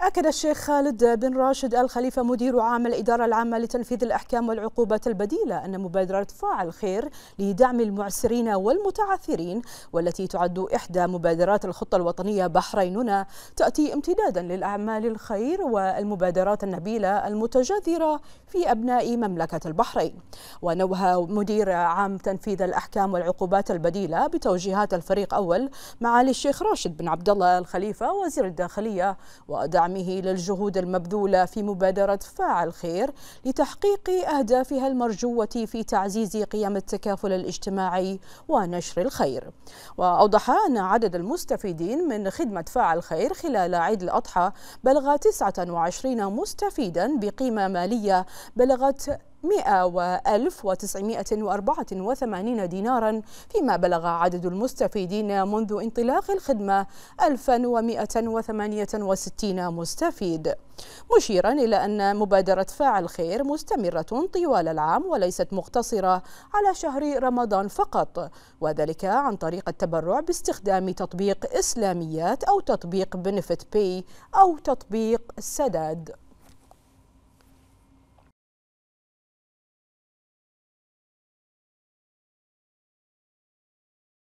أكد الشيخ خالد بن راشد الخليفة مدير عام الإدارة العامة لتنفيذ الأحكام والعقوبات البديلة أن مبادرة فاعل خير لدعم المعسرين والمتعثرين والتي تعد إحدى مبادرات الخطة الوطنية بحريننا تأتي امتدادا للأعمال الخير والمبادرات النبيلة المتجذرة في أبناء مملكة البحرين ونوه مدير عام تنفيذ الأحكام والعقوبات البديلة بتوجيهات الفريق أول معالي الشيخ راشد بن عبد الله الخليفة وزير الداخلية ودعم ودعمه للجهود المبذولة في مبادرة فاعل خير لتحقيق أهدافها المرجوة في تعزيز قيم التكافل الاجتماعي ونشر الخير وأوضح أن عدد المستفيدين من خدمة فاعل خير خلال عيد الأضحى بلغ 29 مستفيدا بقيمة مالية بلغت وثمانين دينارا فيما بلغ عدد المستفيدين منذ انطلاق الخدمة 1168 مستفيد مشيرا إلى أن مبادرة فاعل خير مستمرة طوال العام وليست مقتصرة على شهر رمضان فقط وذلك عن طريق التبرع باستخدام تطبيق إسلاميات أو تطبيق بنفت بي أو تطبيق سداد